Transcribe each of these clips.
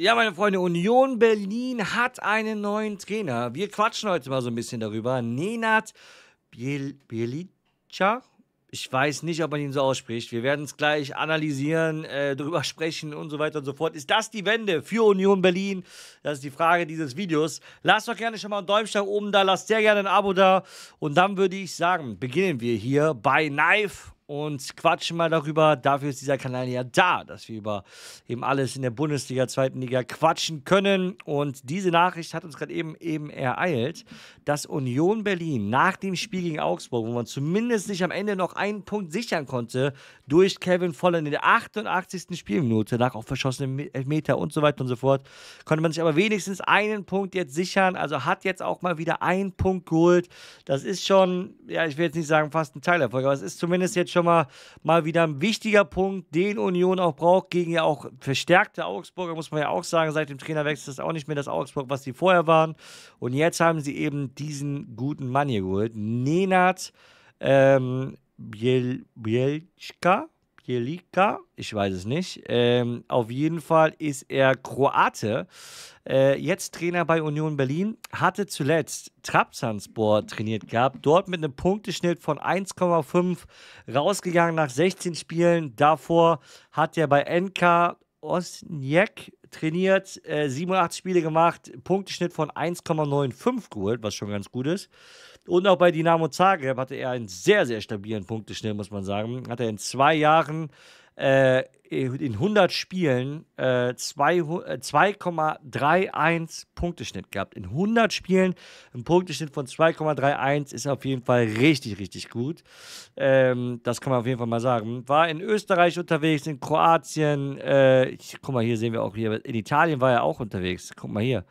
Ja, meine Freunde, Union Berlin hat einen neuen Trainer. Wir quatschen heute mal so ein bisschen darüber. Nenad Biel Bielica. Ich weiß nicht, ob man ihn so ausspricht. Wir werden es gleich analysieren, äh, darüber sprechen und so weiter und so fort. Ist das die Wende für Union Berlin? Das ist die Frage dieses Videos. Lasst doch gerne schon mal einen Däumchen oben da, lasst sehr gerne ein Abo da. Und dann würde ich sagen, beginnen wir hier bei Knife und quatschen mal darüber. Dafür ist dieser Kanal ja da, dass wir über eben alles in der Bundesliga, zweiten Liga quatschen können. Und diese Nachricht hat uns gerade eben eben ereilt, dass Union Berlin nach dem Spiel gegen Augsburg, wo man zumindest nicht am Ende noch einen Punkt sichern konnte, durch Kevin Vollen in der 88. Spielminute nach auch verschossenem Elfmeter und so weiter und so fort, konnte man sich aber wenigstens einen Punkt jetzt sichern. Also hat jetzt auch mal wieder einen Punkt geholt. Das ist schon, ja, ich will jetzt nicht sagen fast ein Teilerfolg, aber es ist zumindest jetzt schon schon mal, mal wieder ein wichtiger Punkt, den Union auch braucht, gegen ja auch verstärkte Augsburger, muss man ja auch sagen. Seit dem Trainerwechsel ist das auch nicht mehr das Augsburg, was sie vorher waren. Und jetzt haben sie eben diesen guten Mann hier geholt. Nenad ähm, Biel Jelika, ich weiß es nicht. Ähm, auf jeden Fall ist er Kroate, äh, jetzt Trainer bei Union Berlin, hatte zuletzt Trabzanspor trainiert gehabt, dort mit einem Punkteschnitt von 1,5 rausgegangen nach 16 Spielen. Davor hat er bei NK Osijek trainiert, äh, 87 Spiele gemacht, Punkteschnitt von 1,95 geholt, was schon ganz gut ist. Und auch bei Dinamo Zagreb hatte er einen sehr, sehr stabilen Punkteschnitt, muss man sagen. Hat er in zwei Jahren äh, in 100 Spielen äh, 2,31 äh, Punkteschnitt gehabt. In 100 Spielen ein Punkteschnitt von 2,31 ist auf jeden Fall richtig, richtig gut. Ähm, das kann man auf jeden Fall mal sagen. War in Österreich unterwegs, in Kroatien. Äh, ich, guck mal, hier sehen wir auch hier. In Italien war er auch unterwegs. Guck mal hier.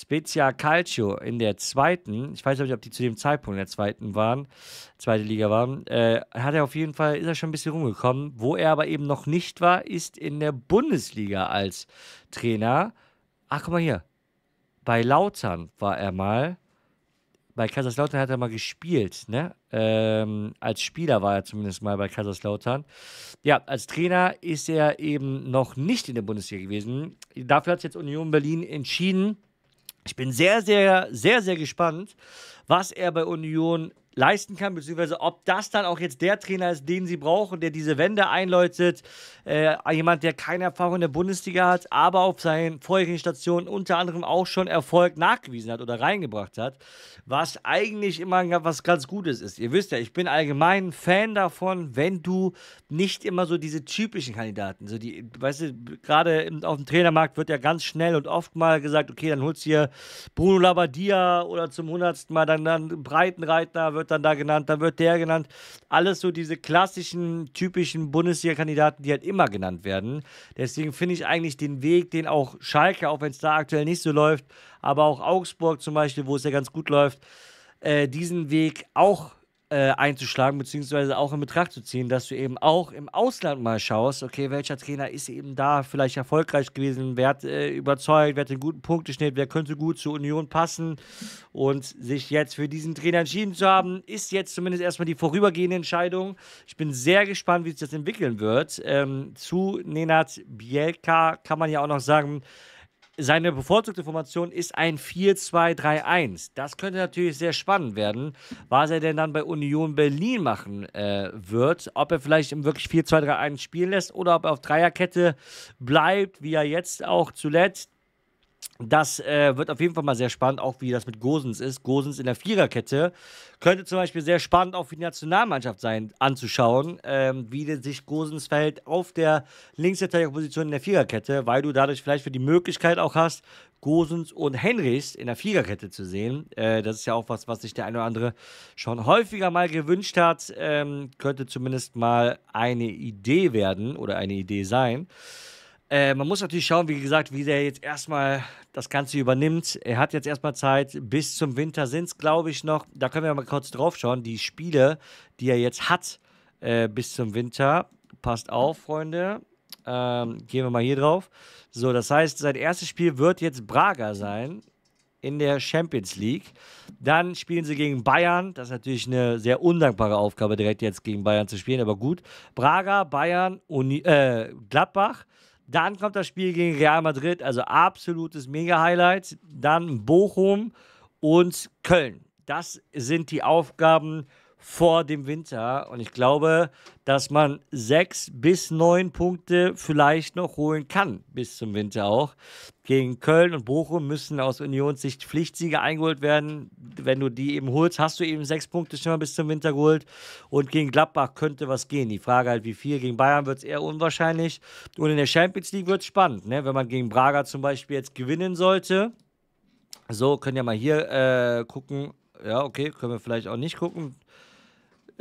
Spezia Calcio in der zweiten, ich weiß nicht, ob die zu dem Zeitpunkt in der zweiten waren, zweite Liga waren, äh, hat er auf jeden Fall, ist er schon ein bisschen rumgekommen. Wo er aber eben noch nicht war, ist in der Bundesliga als Trainer. Ach, guck mal hier. Bei Lautern war er mal. Bei Kaiserslautern hat er mal gespielt, ne? Ähm, als Spieler war er zumindest mal bei Kaiserslautern. Ja, als Trainer ist er eben noch nicht in der Bundesliga gewesen. Dafür hat jetzt Union Berlin entschieden, ich bin sehr, sehr, sehr, sehr gespannt, was er bei Union leisten kann, beziehungsweise ob das dann auch jetzt der Trainer ist, den sie brauchen, der diese Wende einläutet. Äh, jemand, der keine Erfahrung in der Bundesliga hat, aber auf seinen vorherigen Stationen unter anderem auch schon Erfolg nachgewiesen hat oder reingebracht hat, was eigentlich immer was ganz Gutes ist. Ihr wisst ja, ich bin allgemein ein Fan davon, wenn du nicht immer so diese typischen Kandidaten, so die, weißt du, gerade auf dem Trainermarkt wird ja ganz schnell und oft mal gesagt, okay, dann holst du hier Bruno Labbadia oder zum hundertsten Mal dann, dann Breitenreiter, wird wird dann da genannt, dann wird der genannt. Alles so diese klassischen, typischen Bundesliga-Kandidaten, die halt immer genannt werden. Deswegen finde ich eigentlich den Weg, den auch Schalke, auch wenn es da aktuell nicht so läuft, aber auch Augsburg zum Beispiel, wo es ja ganz gut läuft, äh, diesen Weg auch äh, einzuschlagen, beziehungsweise auch in Betracht zu ziehen, dass du eben auch im Ausland mal schaust, okay, welcher Trainer ist eben da vielleicht erfolgreich gewesen, wer hat äh, überzeugt, wer hat den guten Punkteschnitt, wer könnte gut zur Union passen und sich jetzt für diesen Trainer entschieden zu haben, ist jetzt zumindest erstmal die vorübergehende Entscheidung. Ich bin sehr gespannt, wie sich das entwickeln wird. Ähm, zu Nenad Bielka kann man ja auch noch sagen, seine bevorzugte Formation ist ein 4-2-3-1. Das könnte natürlich sehr spannend werden, was er denn dann bei Union Berlin machen äh, wird. Ob er vielleicht im wirklich 4-2-3-1 spielen lässt oder ob er auf Dreierkette bleibt, wie er jetzt auch zuletzt. Das äh, wird auf jeden Fall mal sehr spannend, auch wie das mit Gosens ist. Gosens in der Viererkette könnte zum Beispiel sehr spannend auch für die Nationalmannschaft sein, anzuschauen, ähm, wie sich Gosens verhält auf der Linksverteidigerposition in der Viererkette, weil du dadurch vielleicht für die Möglichkeit auch hast, Gosens und Henrichs in der Viererkette zu sehen. Äh, das ist ja auch was, was sich der eine oder andere schon häufiger mal gewünscht hat. Ähm, könnte zumindest mal eine Idee werden oder eine Idee sein. Äh, man muss natürlich schauen, wie gesagt, wie der jetzt erstmal das Ganze übernimmt. Er hat jetzt erstmal Zeit, bis zum Winter sind es, glaube ich, noch. Da können wir mal kurz drauf schauen. Die Spiele, die er jetzt hat äh, bis zum Winter. Passt auf, Freunde. Ähm, gehen wir mal hier drauf. So, das heißt, sein erstes Spiel wird jetzt Braga sein in der Champions League. Dann spielen sie gegen Bayern. Das ist natürlich eine sehr undankbare Aufgabe, direkt jetzt gegen Bayern zu spielen, aber gut. Braga, Bayern, Uni äh, Gladbach. Dann kommt das Spiel gegen Real Madrid, also absolutes Mega-Highlight. Dann Bochum und Köln. Das sind die Aufgaben, äh, vor dem Winter. Und ich glaube, dass man sechs bis neun Punkte vielleicht noch holen kann, bis zum Winter auch. Gegen Köln und Bochum müssen aus Unionssicht Pflichtsiege eingeholt werden. Wenn du die eben holst, hast du eben sechs Punkte schon mal bis zum Winter geholt. Und gegen Gladbach könnte was gehen. Die Frage halt, wie viel. Gegen Bayern wird es eher unwahrscheinlich. Und in der Champions League wird es spannend. Ne? Wenn man gegen Braga zum Beispiel jetzt gewinnen sollte, so, können ja mal hier äh, gucken. Ja, okay, können wir vielleicht auch nicht gucken.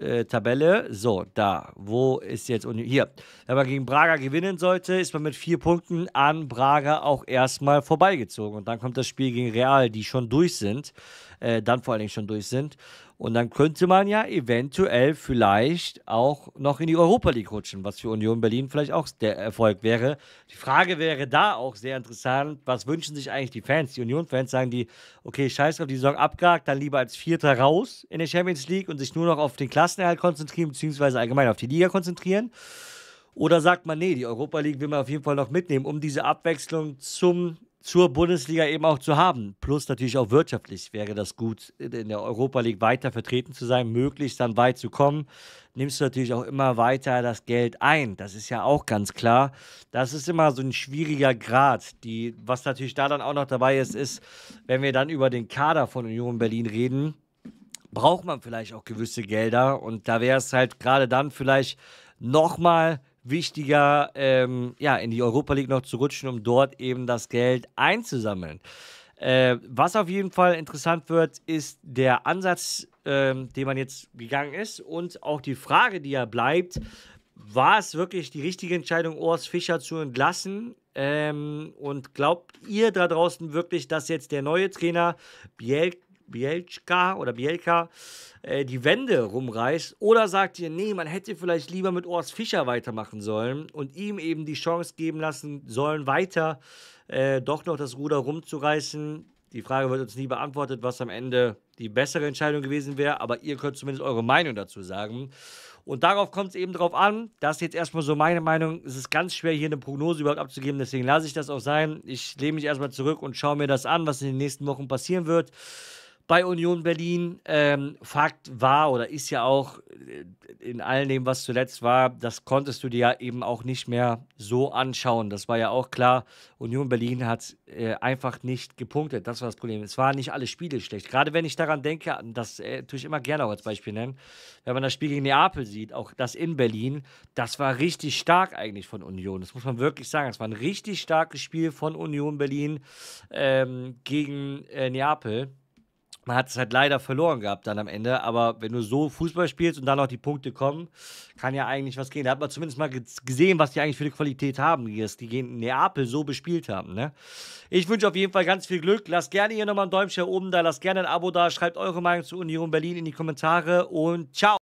Äh, Tabelle. So, da. Wo ist jetzt Union? Hier. Wenn man gegen Braga gewinnen sollte, ist man mit vier Punkten an Braga auch erstmal vorbeigezogen. Und dann kommt das Spiel gegen Real, die schon durch sind. Äh, dann vor allen Dingen schon durch sind. Und dann könnte man ja eventuell vielleicht auch noch in die Europa League rutschen, was für Union Berlin vielleicht auch der Erfolg wäre. Die Frage wäre da auch sehr interessant, was wünschen sich eigentlich die Fans? Die Union-Fans sagen die, okay, scheiß drauf, die Saison abgehakt, dann lieber als Vierter raus in der Champions League und sich nur noch auf den Klassenerhalt konzentrieren, beziehungsweise allgemein auf die Liga konzentrieren. Oder sagt man, nee, die Europa League will man auf jeden Fall noch mitnehmen, um diese Abwechslung zum zur Bundesliga eben auch zu haben. Plus natürlich auch wirtschaftlich wäre das gut, in der Europa League weiter vertreten zu sein, möglichst dann weit zu kommen. Nimmst du natürlich auch immer weiter das Geld ein. Das ist ja auch ganz klar. Das ist immer so ein schwieriger Grad. Die, was natürlich da dann auch noch dabei ist, ist, wenn wir dann über den Kader von Union Berlin reden, braucht man vielleicht auch gewisse Gelder. Und da wäre es halt gerade dann vielleicht nochmal mal wichtiger, ähm, ja, in die Europa League noch zu rutschen, um dort eben das Geld einzusammeln. Äh, was auf jeden Fall interessant wird, ist der Ansatz, ähm, den man jetzt gegangen ist und auch die Frage, die ja bleibt, war es wirklich die richtige Entscheidung, Urs Fischer zu entlassen? Ähm, und glaubt ihr da draußen wirklich, dass jetzt der neue Trainer Biel Bielka oder Bielka äh, die Wände rumreißt? Oder sagt ihr, nee, man hätte vielleicht lieber mit Ors Fischer weitermachen sollen und ihm eben die Chance geben lassen sollen, weiter äh, doch noch das Ruder rumzureißen? Die Frage wird uns nie beantwortet, was am Ende die bessere Entscheidung gewesen wäre, aber ihr könnt zumindest eure Meinung dazu sagen. Und darauf kommt es eben drauf an. Das ist jetzt erstmal so meine Meinung. Es ist ganz schwer, hier eine Prognose überhaupt abzugeben. Deswegen lasse ich das auch sein. Ich lehne mich erstmal zurück und schaue mir das an, was in den nächsten Wochen passieren wird bei Union Berlin. Ähm, Fakt war oder ist ja auch äh, in all dem, was zuletzt war, das konntest du dir ja eben auch nicht mehr so anschauen. Das war ja auch klar. Union Berlin hat äh, einfach nicht gepunktet. Das war das Problem. Es waren nicht alle Spiele schlecht. Gerade wenn ich daran denke, das äh, tue ich immer gerne auch als Beispiel nennen, wenn man das Spiel gegen Neapel sieht, auch das in Berlin, das war richtig stark eigentlich von Union. Das muss man wirklich sagen. Es war ein richtig starkes Spiel von Union Berlin ähm, gegen äh, Neapel man hat es halt leider verloren gehabt dann am Ende. Aber wenn du so Fußball spielst und dann noch die Punkte kommen, kann ja eigentlich was gehen. Da hat man zumindest mal gesehen, was die eigentlich für eine Qualität haben, die es gegen Neapel so bespielt haben. Ne? Ich wünsche auf jeden Fall ganz viel Glück. Lasst gerne hier nochmal ein Däumchen oben da, lasst gerne ein Abo da, schreibt eure Meinung zu Union Berlin in die Kommentare und ciao.